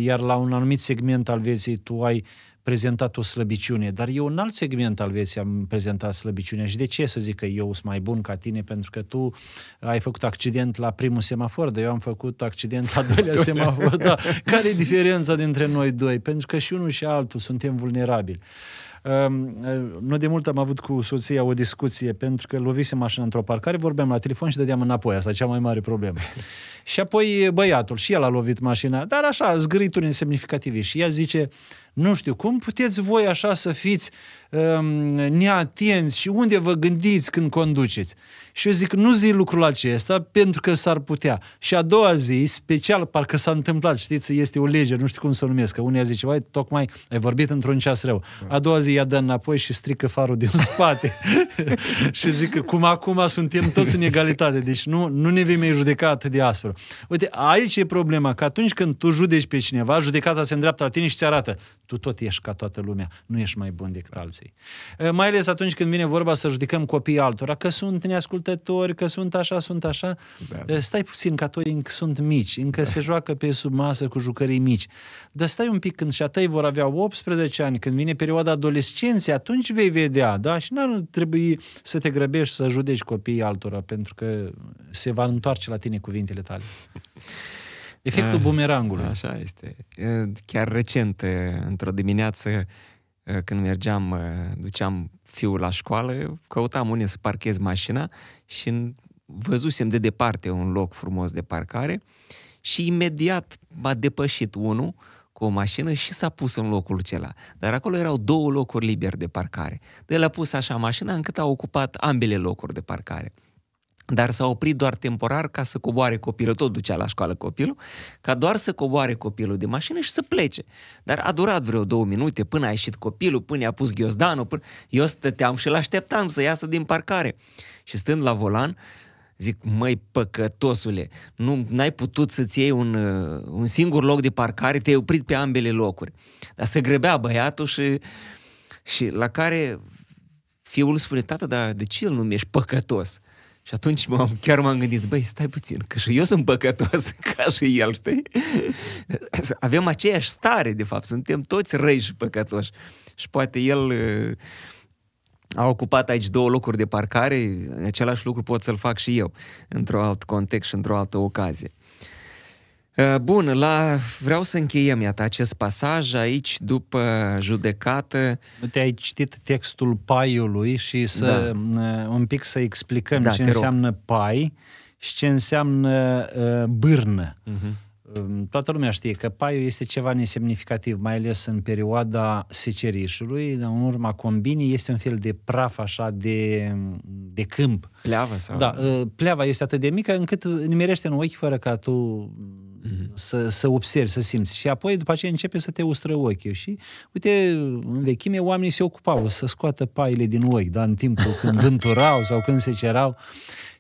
iar la un anumit segment al vieții tu ai uh, prezentat o slăbiciune, dar eu în alt segment al vieții am prezentat slăbiciunea și de ce să zic că eu sunt mai bun ca tine pentru că tu ai făcut accident la primul semafor, dar eu am făcut accident la doilea *laughs* semafor, da. Care e diferența dintre noi doi? Pentru că și unul și altul suntem vulnerabili. Nu de mult am avut cu soția o discuție pentru că lovisem mașina într-o parcare, vorbeam la telefon și dădeam înapoi. Asta e cea mai mare problemă. *laughs* și apoi băiatul, și el a lovit mașina, dar așa, zgârituri semnificativi. Și ea zice, uh, nu știu, cum puteți voi așa să fiți um, ehm, neatenți și unde vă gândiți când conduceți. Și eu zic, nu zi lucrul acesta pentru că s-ar putea. Și a doua zi, special, parcă s-a întâmplat, știți, este o lege, nu știu cum să o numesc, că unii zice, vai, tocmai ai vorbit într-un ceas rău. Da. A doua zi i-a dat înapoi și strică farul din *laughs* spate. *laughs* și zic, cum acum suntem toți în egalitate, deci nu, nu ne vei mai judeca atât de aspru. Uite, aici e problema, că atunci când tu judeci pe cineva, judecata se îndreaptă la tine și ți arată, tu tot ești ca toată lumea, nu ești mai bun decât alții noștri. Mai ales atunci când vine vorba să judecăm copiii altora, că sunt neascultători, că sunt așa, sunt așa. Da. Stai puțin, că toi încă sunt mici, încă da. se joacă pe sub masă cu jucării mici. Dar stai un pic, când și atâi tăi vor avea 18 ani, când vine perioada adolescenței, atunci vei vedea, da? Și n-ar trebui să te grăbești să judeci copiii altora, pentru că se va întoarce la tine cuvintele tale. Efectul ah, bumerangului. Așa este. Chiar recent, într-o dimineață, Eh, când mergeam, eh, duceam fiul la școală, căutam unde să parchez mașina și văzusem de departe un loc frumos de parcare și imediat m-a depășit unul cu o mașină și s-a pus în locul acela. Dar acolo erau două locuri libere de parcare. De l a pus așa mașina încât a ocupat ambele locuri de parcare dar s-a oprit doar temporar ca să coboare copilul, tot ducea la școală copilul, ca doar să coboare copilul de mașină și să plece. Dar a durat vreo două minute până a ieșit copilul, până a pus ghiozdanul, până... eu stăteam și l-așteptam să iasă din parcare. Și stând la volan, Zic, măi, păcătosule, nu, n-ai putut să-ți iei un, uh, un singur loc de parcare, te-ai oprit pe ambele locuri. Dar se grăbea băiatul și, și la care fiul spune, tată, dar de ce îl numești păcătos? Și atunci m-am, chiar m-am gândit, băi, stai puțin, că și eu sunt păcătos *laughs* ca și el, știi? *laughs* Avem aceeași stare, de fapt, suntem toți răi și păcătoși. Și poate el uh, a ocupat aici două locuri de parcare, același lucru pot să-l fac și eu, într-un alt context și într-o altă ocazie. Uh, bun, la... vreau să încheiem, iată, acest pasaj aici, după judecată. Te-ai citit textul paiului și să da. Uh, un pic să explicăm da, ce înseamnă rog. pai și ce înseamnă uh, bârnă. Uh-huh. Toată lumea știe că paiul este ceva nesemnificativ, mai ales în perioada secerișului, dar în urma combinii este un fel de praf așa de, de câmp. Pleava. sau? Da, uh, pleava este atât de mică încât nimerește în ochi fără ca tu să, să observi, să simți. Și apoi, după aceea, începe să te ustră ochiul. Și, uite, în vechime, oamenii se ocupau să scoată paile din ochi, da, în timpul când *laughs* vânturau sau când se cerau.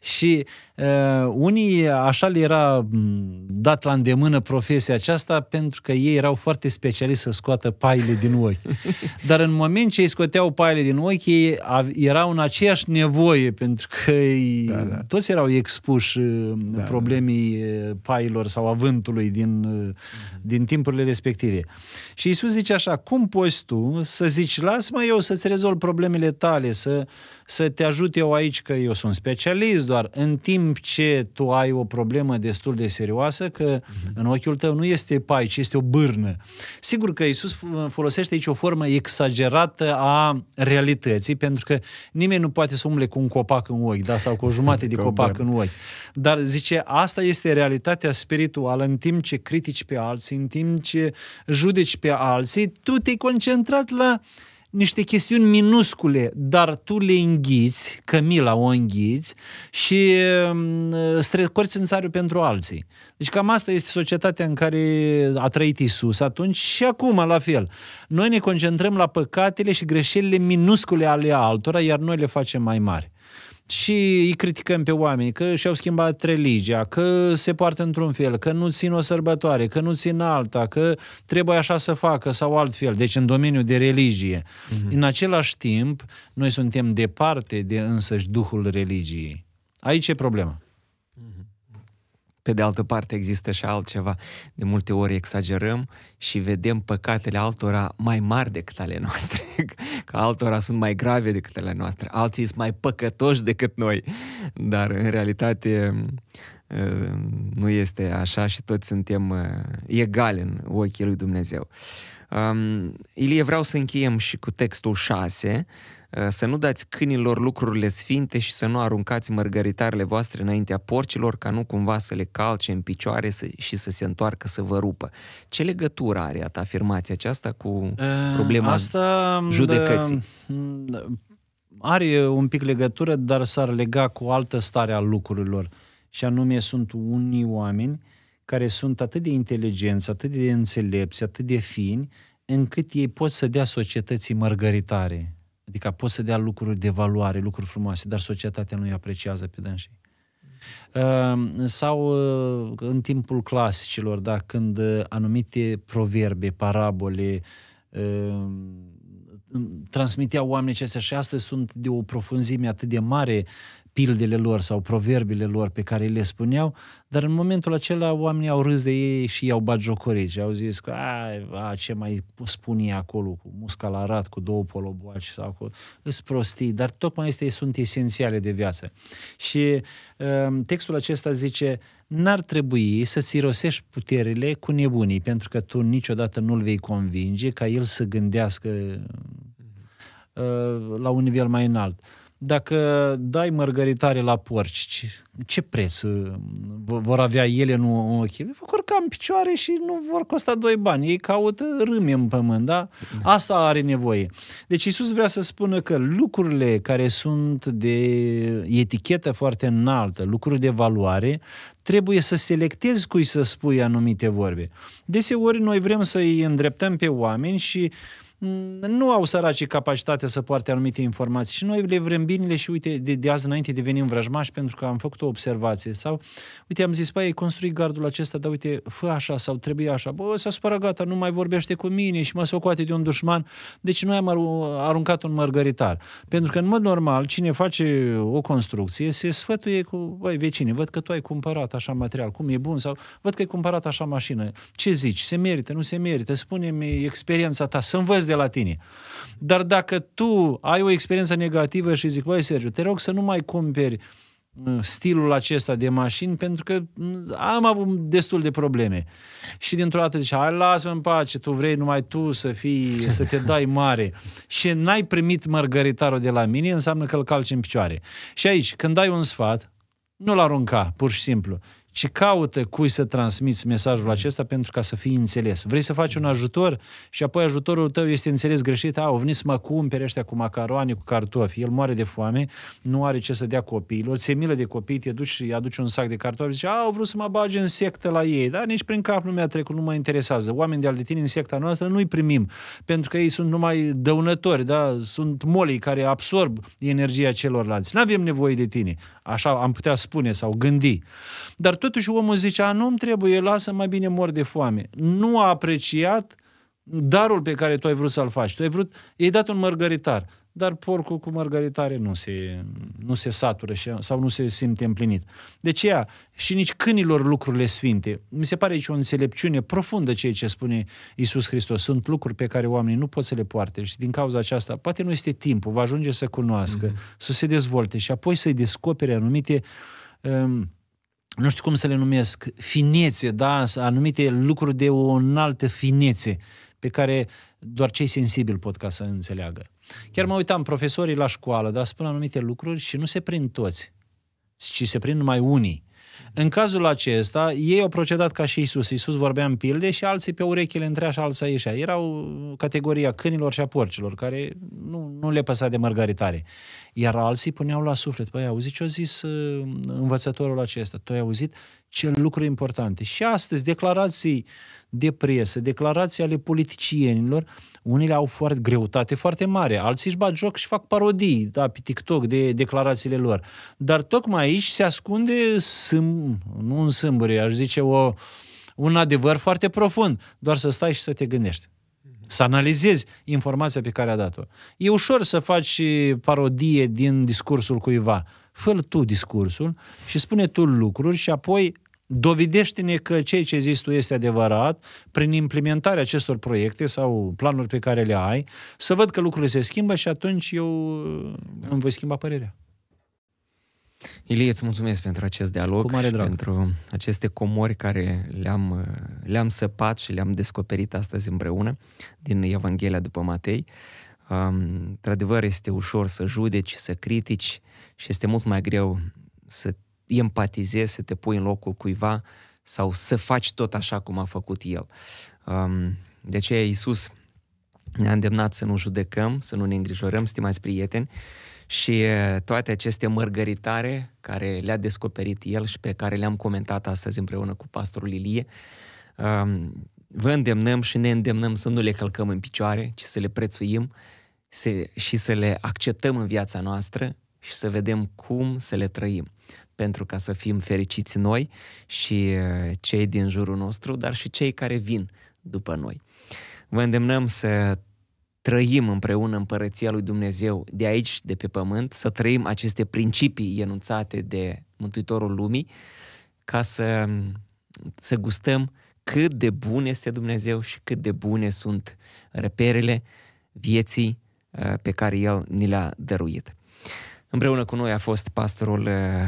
Și Uh, unii așa le era mm, dat la îndemână profesia aceasta pentru că ei erau foarte speciali să scoată paile din ochi. *laughs* Dar în moment ce îi scoteau paile din ochi, ei erau în aceeași nevoie pentru că da, da. toți erau expuși eh, da, da, problemei da. pailor sau avântului din, din timpurile respective. Și Isus zice așa, cum poți tu să zici, las mă eu să-ți rezolv problemele tale, să, să te ajut eu aici că eu sunt specialist, doar în timp timp ce tu ai o problemă destul de serioasă, că mm-hmm. în ochiul tău nu este pai, ci este o bârnă. Sigur că Isus folosește aici o formă exagerată a realității, pentru că nimeni nu poate să umble cu un copac în ochi, da, sau cu o jumate de *laughs* copac în ochi. Dar zice, asta este realitatea spirituală, în timp ce critici pe alții, în timp ce judeci pe alții, tu te-ai concentrat la niște chestiuni minuscule, dar tu le înghiți, Camila o înghiți și mm, strecorți în țariu pentru alții. Deci cam asta este societatea în care a trăit Isus atunci și acum la fel. Noi ne concentrăm la păcatele și greșelile minuscule ale altora, iar noi le facem mai mari și îi criticăm pe oameni că și-au schimbat religia, că se poartă într-un fel, că nu țin o sărbătoare, că nu țin alta, că trebuie așa să facă sau altfel, deci în domeniul de religie. Mm-hmm. În același timp, noi suntem departe de însăși duhul religiei. Aici e problema. Pe de altă parte există și altceva. De multe ori exagerăm și vedem păcatele altora mai mari decât ale noastre, *laughs* că altora sunt mai grave decât ale noastre, alții sunt mai păcătoși decât noi. Dar în realitate uh, nu este așa și toți suntem uh, egali în ochii lui Dumnezeu. Um, Ilie, vreau să încheiem și cu textul 6, Eh, să nu dați câinilor lucrurile sfinte și să nu aruncați mărgăritarele voastre înaintea porcilor ca nu cumva să le calce în picioare și să se întoarcă să vă rupă. Ce legătură are at, afirmația aceasta cu eh, problema Asta, mm, judecății? Mm, de, da, are un pic legătură, dar s-ar lega cu altă stare a lucrurilor. Și anume sunt unii oameni care sunt atât de inteligenți, atât de înțelepți, atât de fini, încât ei pot să dea societății mărgăritare Adică poți să dea lucruri de valoare, lucruri frumoase, dar societatea nu îi apreciază pe dânsii. Ehm, sau uh, în timpul clasicilor, da, când uh, anumite proverbe, parabole, ehm, transmiteau oamenii acestea și astăzi sunt de o profunzime atât de mare pildele lor sau proverbele lor pe care le spuneau, dar în momentul acela oamenii au râs de ei și i-au bagiocorit și au zis că a, a ce mai spun ei acolo cu musca la rat, cu două poloboaci sau cu... Îs prostii, dar tocmai este sunt esențiale de viață. Și ehm, textul acesta zice, n-ar trebui să-ți irosești puterile cu nebunii, pentru că tu niciodată nu-l vei convinge ca el să gândească mm-hmm. uh, la un nivel mai înalt dacă dai mărgăritare la porci, ce, ce preț uh, vor avea ele, nu ochi? Okay. Vor urca în picioare și nu vor costa doi bani. Ei caută râme în pământ, da? Asta are nevoie. Deci Isus vrea să spună că lucrurile care sunt de etichetă foarte înaltă, lucruri de valoare, trebuie să selectezi cui să spui anumite vorbe. Deseori noi vrem să îi îndreptăm pe oameni și uh, nu au săracii capacitatea să poarte anumite informații și noi le vrem binele și uite, de, de azi înainte devenim vrăjmași pentru că am făcut o observație sau, uite, am zis, păi, construi gardul acesta, dar uite, fă așa sau trebuie așa, bă, s-a supărat, gata, nu mai vorbește cu mine și mă socoate de un dușman, deci noi am aruncat un mărgăritar. Pentru că, în mod normal, cine face o construcție se sfătuie cu, băi, vecine, văd că tu ai cumpărat așa material, cum e bun sau văd că ai cumpărat așa mașină, ce zici, se merită, nu se merită, spune-mi experiența ta, să învăț de la tine. Dar dacă tu ai o experiență negativă și zic, băi, Sergiu, te rog să nu mai cumperi uh, stilul acesta de mașini pentru că mm, am avut destul de probleme. Și dintr-o dată zice, hai lasă-mă în pace, tu vrei numai tu să fii, să te dai mare. *laughs* și n-ai primit mărgăritarul de la mine, înseamnă că îl calci în picioare. Și aici, când dai un sfat, nu-l arunca, pur și simplu ci caută cui să transmiți mesajul acesta pentru ca să fii înțeles. Vrei să faci un ajutor și apoi ajutorul tău este înțeles greșit. A, au venit să mă cumpere ăștia cu macaroane, cu cartofi. El moare de foame, nu are ce să dea copiilor. se milă de copii, te duci și aduci un sac de cartofi și zice, a, au vrut să mă bage în sectă la ei. Dar nici prin cap nu mi-a trecut, nu mă interesează. Oameni de al de tine în secta noastră nu-i primim, pentru că ei sunt numai dăunători, da? sunt molii care absorb energia celorlalți. Nu avem nevoie de tine. Așa am putea spune sau gândi. Dar totuși omul zice, a, nu-mi trebuie, lasă, mai bine mor de foame. Nu a apreciat darul pe care tu ai vrut să-l faci. Tu ai vrut, i-ai dat un mărgăritar dar porcul cu mărgăritare nu se, nu se satură și, sau nu se simte împlinit. De deci, ea, și nici câinilor lucrurile sfinte. Mi se pare aici o înțelepciune profundă ceea ce spune Isus Hristos. Sunt lucruri pe care oamenii nu pot să le poarte și din cauza aceasta, poate nu este timpul, va ajunge să cunoască, mm-hmm. să se dezvolte și apoi să-i descopere anumite um, nu știu cum să le numesc, finețe, da? anumite lucruri de o înaltă finețe. Uh, pe care doar cei sensibili pot ca să înțeleagă. Chiar mă uitam, profesorii la școală, dar spun anumite lucruri și nu se prind toți, ci se prind numai unii. În cazul acesta, ei au procedat ca și Isus. Isus vorbea în pilde și alții pe urechile între așa, alții ieșea. Erau categoria câinilor și a porcilor, care nu, nu le păsa de mărgaritare. Iar alții puneau la suflet, păi auzi ce a zis uh, învățătorul acesta, tu ai auzit ce lucruri importante. Și astăzi, declarații de presă, declarații ale politicienilor, unele au foarte greutate foarte mare, alții își bat joc și fac parodii da, pe TikTok de declarațiile lor. Dar tocmai aici se ascunde, sâm, nu un sâmbure, aș zice o, un adevăr foarte profund, doar să stai și să te gândești să analizezi informația pe care a dat-o. E ușor să faci parodie din discursul cuiva. fă tu discursul și spune tu lucruri și apoi Dovedește-ne că ceea ce există tu este adevărat, prin implementarea acestor proiecte sau planuri pe care le ai, să văd că lucrurile se schimbă și atunci eu da. îmi voi schimba părerea. Ilie, îți mulțumesc pentru acest dialog Cu mare drag. pentru aceste comori care le-am, uh, le-am săpat și le-am descoperit astăzi împreună din Evanghelia după Matei. Um, într-adevăr, este ușor să judeci, să critici și este mult mai greu să empatizezi, să te pui în locul cuiva sau să faci tot așa cum a făcut el. Um, de aceea Iisus ne-a îndemnat să nu judecăm, să nu ne îngrijorăm, stimați prieteni, și toate aceste mărgăritare care le-a descoperit el și pe care le-am comentat astăzi împreună cu pastorul Ilie, um, vă îndemnăm și ne îndemnăm să nu le călcăm în picioare, ci să le prețuim și să le acceptăm în viața noastră și să vedem cum să le trăim pentru ca să fim fericiți noi și uh, cei din jurul nostru, dar și cei care vin după noi. Vă îndemnăm să trăim împreună împărăția lui Dumnezeu de aici, de pe pământ, să trăim aceste principii enunțate de Mântuitorul Lumii, ca să, să gustăm cât de bun este Dumnezeu și cât de bune sunt reperele vieții uh, pe care El ni le-a dăruit. Împreună cu noi a fost pastorul uh,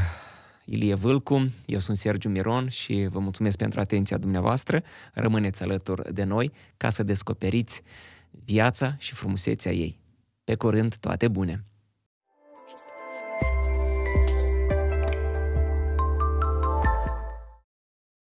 Ilie Vâlcu, eu sunt Sergiu Miron și vă mulțumesc pentru atenția dumneavoastră. Rămâneți alături de noi ca să descoperiți viața și frumusețea ei. Pe curând, toate bune!